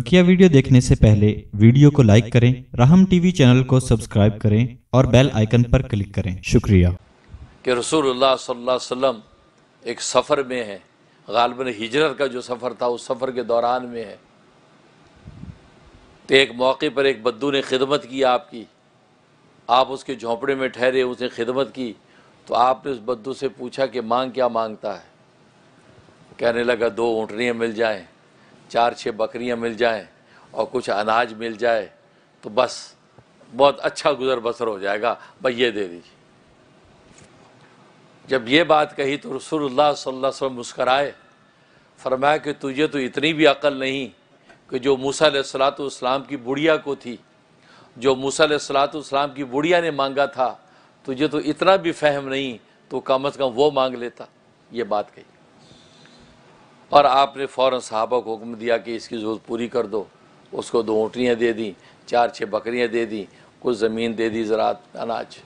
बकिया वीडियो देखने से पहले वीडियो को लाइक करें राहम टीवी चैनल को सब्सक्राइब करें और बेल आइकन पर क्लिक करें शुक्रिया कि रसूलुल्लाह सल्लल्लाहु अलैहि वसल्लम एक सफ़र में है गालबन हिजरत का जो सफ़र था उस सफ़र के दौरान में है तो एक मौके पर एक बद्दू ने खिदमत की आपकी आप उसके झोंपड़े में ठहरे उसने खिदमत की तो आपने उस बद्दू से पूछा कि मांग क्या मांगता है कहने लगा दो ऊँटनियाँ मिल जाएँ चार छः बकरियां मिल जाएं और कुछ अनाज मिल जाए तो बस बहुत अच्छा गुजर बसर हो जाएगा भाई ये दे दीजिए जब ये बात कही तो रसूलुल्लाह सल्लल्लाहु अलैहि वसल्लम मुस्कराए फरमाया कि तुझे तो इतनी भी अकल नहीं कि जो मूसा सलातम की बुढ़िया को थी जो मूसा सलातम की बुढ़िया ने मांगा था तुझे तो इतना भी फहम नहीं तो कम अज़ कम वो मांग लेता ये बात कही और आपने फ़ौर साहबा को हुक्म दिया कि इसकी ज़रूरत पूरी कर दो उसको दो ऊँटियाँ दे दी चार छः बकरियाँ दे दी कुछ ज़मीन दे दी ज़रात अनाज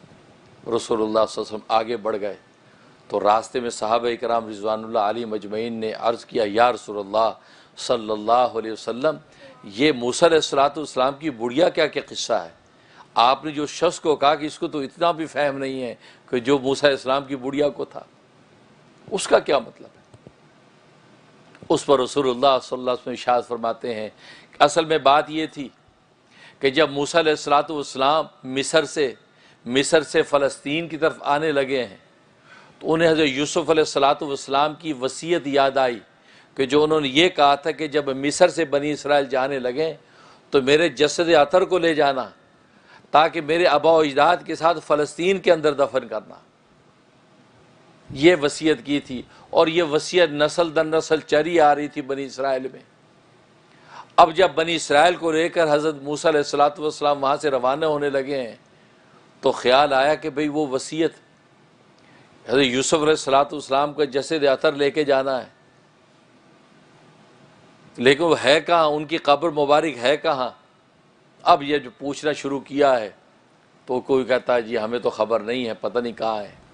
रसोल्ला आगे बढ़ गए तो रास्ते में साहब कराम रिजवानल आली मजमैन ने अर्ज़ किया या रसोल्ला सल्ला वसम ये मूसलातम की बुढ़िया क्या क्या कस्सा है आपने जो शख्स को कहा कि इसको तो इतना भी फहम नहीं है कि जो मूसा इस्लाम की बुढ़िया को था उसका क्या मतलब उस पर रसूलुल्लाह सल्लल्लाहु अलैहि वसल्लम फरमाते हैं असल में बात ये थी कि जब मूसा सलातम मिस्र से मिस्र से फ़लस्तीन की तरफ आने लगे हैं तो उन्हें हज़रत यूसुफ़ सलातम की वसीयत याद आई कि जो उन्होंने ये कहा था कि जब मिसर से बनी इसराइल जाने लगे तो मेरे जसद अतर को ले जाना ताकि मेरे आबा अजदाद के साथ फ़लस्तीन के अंदर दफन करना ये वसीयत की थी और ये वसीयत नस्ल दर नसल चरी आ रही थी बनी इसराइल में अब जब बनी इसराइल को लेकर हज़रत मूसा सलात वहाँ से रवाना होने लगे हैं तो ख्याल आया कि भाई वो वसीयत हजरत यूसुफ सलातम का जसद अतर लेके जाना है लेकिन वो है कहाँ उनकी कब्र मुबारक है कहाँ अब ये जो पूछना शुरू किया है तो कोई कहता है जी हमें तो खबर नहीं है पता नहीं कहाँ है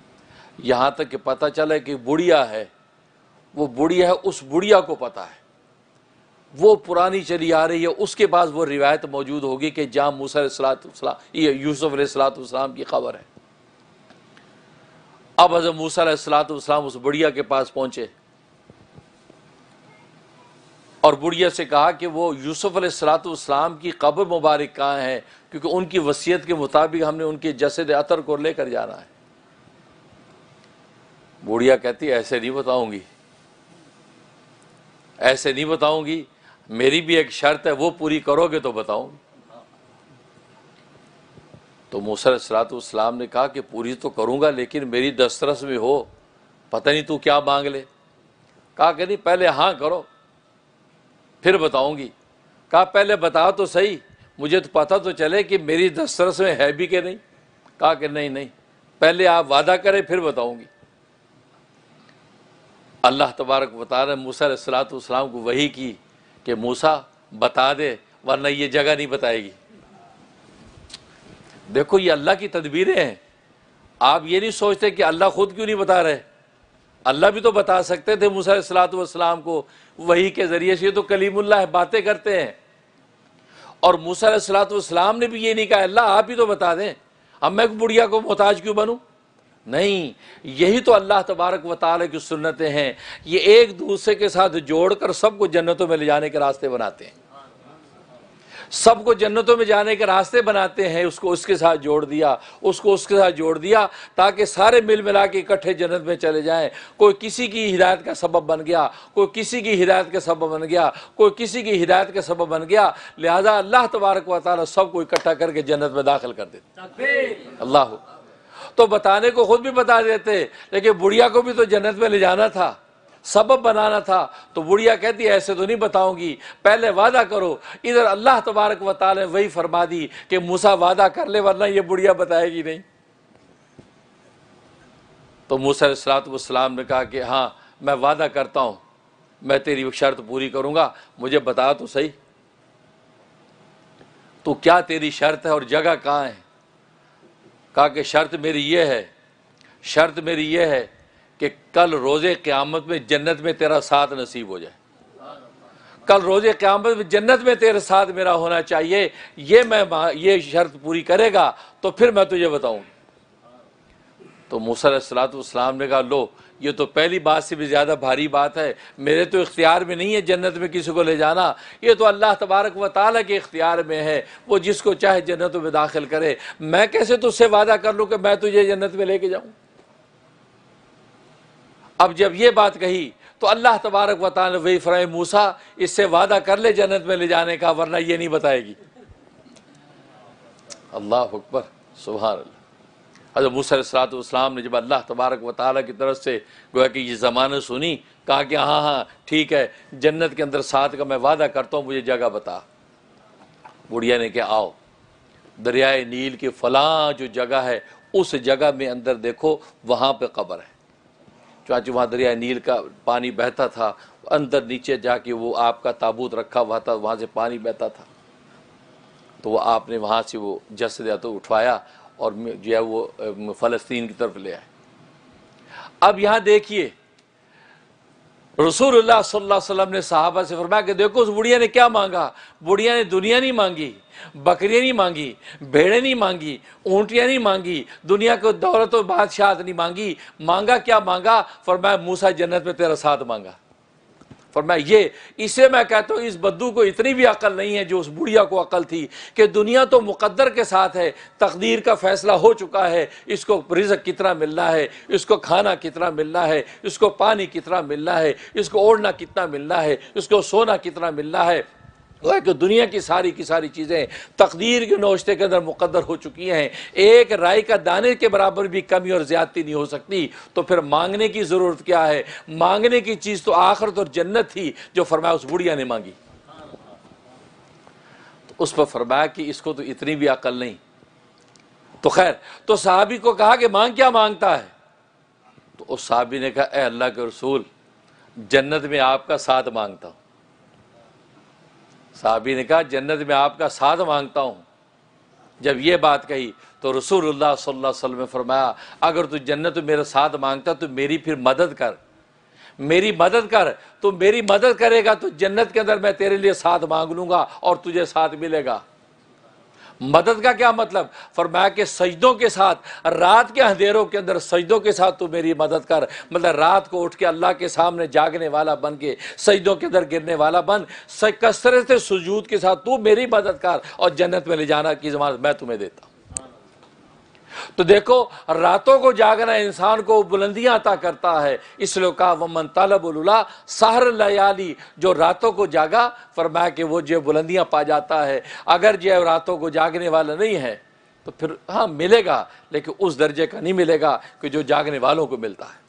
यहाँ तक कि पता चला कि बुढ़िया है वो बुढ़िया है उस बुढ़िया को पता है वो पुरानी चली आ रही है उसके पास वो रिवायत मौजूद होगी कि जहाँ मूसा ये यूसुफ सलातम की खबर है अब हजरत मूसा सलातम उस बुढ़िया के पास पहुंचे और बुढ़िया से कहा कि वो यूसुफ सलातम की कब्र मुबारक कहाँ है क्योंकि उनकी वसीयत के मुताबिक हमने उनके जसद अतर को लेकर जाना है बूढ़िया कहती ऐसे नहीं बताऊंगी ऐसे नहीं बताऊंगी मेरी भी एक शर्त है वो पूरी करोगे तो बताऊंगी तो मूसर सलातम ने कहा कि पूरी तो करूंगा लेकिन मेरी दस्तरस में हो पता नहीं तू क्या मांग ले कहा कि नहीं पहले हाँ करो फिर बताऊंगी कहा पहले बता तो सही मुझे तो पता तो चले कि मेरी दस्तरस में है भी कि नहीं कहा कि नहीं नहीं पहले आप वादा करें फिर बताऊंगी अल्लाह तबारक बता रहे मूसा सलातम को वही की कि मूसा बता दे वरना ये जगह नहीं बताएगी देखो ये अल्लाह की तदबीरें हैं आप ये नहीं सोचते कि अल्लाह खुद क्यों नहीं बता रहे अल्लाह भी तो बता सकते थे मूसा सलातम को वही के ज़रिए से तो कलीमुल्ला है बातें करते हैं और मूसा सलातम ने भी ये नहीं कहा अल्लाह आप ही तो बता दें अब मैं बुढ़िया को मोहताज क्यों बनूँ नहीं यही तो अल्लाह तबारक व ताल की सुन्नतें हैं ये एक दूसरे के साथ जोड़कर सबको जन्नतों में ले जाने के रास्ते बनाते हैं सबको जन्नतों में जाने के रास्ते बनाते हैं उसको उसके साथ जोड़ दिया उसको उसके साथ जोड़ दिया ताकि सारे मिल मिला के इकट्ठे जन्नत में चले जाएं कोई किसी की हिदायत का सबब बन गया कोई किसी की हिदायत का सबब बन गया कोई किसी की हिदायत का सबब बन गया लिहाजा अल्लाह तबारक वाली सबको इकट्ठा करके जन्नत में दाखिल कर देते अल्लाह तो बताने को खुद भी बता देते लेकिन बुढ़िया को भी तो जन्नत में ले जाना था सबब बनाना था तो बुढ़िया कहती है ऐसे तो नहीं बताऊंगी पहले वादा करो इधर अल्लाह तबारक व ताल ने वही फरमा दी कि मूसा वादा कर ले वरना ये बुढ़िया बताएगी नहीं तो मूसा सलातम ने कहा कि हाँ मैं वादा करता हूं मैं तेरी शर्त पूरी करूंगा मुझे बता तो सही तो क्या तेरी शर्त है और जगह कहाँ है कहा कि शर्त मेरी ये है शर्त मेरी यह है कि कल रोज़ क़्यामत में जन्नत में तेरा साथ नसीब हो जाए कल रोज़ क़्यामत में जन्नत में तेरे साथ मेरा होना चाहिए ये मैं ये शर्त पूरी करेगा तो फिर मैं तुझे बताऊँ तो मूसलाम ने कहा लो ये तो पहली बात से भी ज़्यादा भारी बात है मेरे तो इख्तियार में नहीं है जन्नत में किसी को ले जाना ये तो अल्लाह तबारक व ताली के इख्तियार में है वो जिसको चाहे जन्नत में दाखिल करे मैं कैसे तुझसे वादा कर लूँ कि मैं तुझे जन्नत में लेके जाऊँ अब जब ये बात कही तो अल्लाह तबारक व ताल वही फ़्राह मूसा इससे वादा कर ले जन्नत में ले जाने का वरना ये नहीं बताएगी अल्लाह अकबर सुबह अल्लाह हजरत मूसरात इस्लाम ने जब अल्लाह तबारक व ताली की तरफ से गोया कि ये ज़माना सुनी कहा कि हाँ हाँ ठीक है जन्नत के अंदर साथ का मैं वादा करता हूँ मुझे जगह बता बुढ़िया ने कहा आओ दरियाए नील की फलां जो जगह है उस जगह में अंदर देखो वहाँ पर कब्र है चाचे वहाँ दरियाए नील का पानी बहता था अंदर नीचे जाके वो आपका ताबूत रखा हुआ था वहाँ से पानी बहता था तो वह आपने वहाँ से वो जसद तो उठवाया और जो है वो फ़लस्तीन की तरफ ले आए अब यहां देखिए रसूल सल्लाम ने साहबा से फरमाया कि देखो उस बुढ़िया ने क्या मांगा बुढ़िया ने दुनिया नहीं मांगी बकरियाँ नहीं मांगी भेड़े नहीं मांगी ऊँटियाँ नहीं मांगी दुनिया को दौलत और बादशाह नहीं मांगी मांगा क्या मांगा फरमाया मूसा जन्नत में तेरा साथ मांगा फरमाया ये इसे मैं कहता हूँ इस बद्दू को इतनी भी अकल नहीं है जो उस बुढ़िया को अकल थी कि दुनिया तो मुकद्दर के साथ है तकदीर का फैसला हो चुका है इसको रिजक कितना मिलना है इसको खाना कितना मिलना है इसको पानी कितना मिलना है इसको ओढ़ना कितना मिलना है इसको सोना कितना मिलना है गोया तो कि दुनिया की सारी की सारी चीज़ें तकदीर के नोशते के अंदर मुकदर हो चुकी हैं एक राय का दाने के बराबर भी कमी और ज़्यादती नहीं हो सकती तो फिर मांगने की ज़रूरत क्या है मांगने की चीज़ तो आखरत और जन्नत थी जो फरमाया उस बुढ़िया ने मांगी तो उस पर फरमाया कि इसको तो इतनी भी अकल नहीं तो खैर तो साहबी को कहा कि मांग क्या मांगता है तो उस साहबी ने कहा अल्लाह के रसूल जन्नत में आपका साथ मांगता हूँ साहबी ने कहा जन्नत में आपका साथ मांगता हूँ जब ये बात कही तो रसूलुल्लाह सल्लल्लाहु अलैहि वसल्लम ने फरमाया अगर तू जन्नत मेरा साथ मांगता तो मेरी फिर मदद कर मेरी मदद कर तू तो मेरी मदद करेगा तो जन्नत के अंदर मैं तेरे लिए साथ मांग लूँगा और तुझे साथ मिलेगा मदद का क्या मतलब फरमाया कि सजदों के साथ रात के अंधेरों के अंदर सजदों के साथ तू मेरी मदद कर मतलब रात को उठ के अल्लाह के सामने जागने वाला बन के सजदों के अंदर गिरने वाला बन कसरत सजूद के साथ तू मेरी मदद कर और जन्नत में ले जाना की जमानत मैं तुम्हें देता हूँ तो देखो रातों को जागना इंसान को बुलंदियां अता करता है इसलिए कहा वमन तालबुल्ला सहर लयाली जो रातों को जागा फरमाया कि वो जो बुलंदियां पा जाता है अगर जो रातों को जागने वाला नहीं है तो फिर हाँ मिलेगा लेकिन उस दर्जे का नहीं मिलेगा कि जो जागने वालों को मिलता है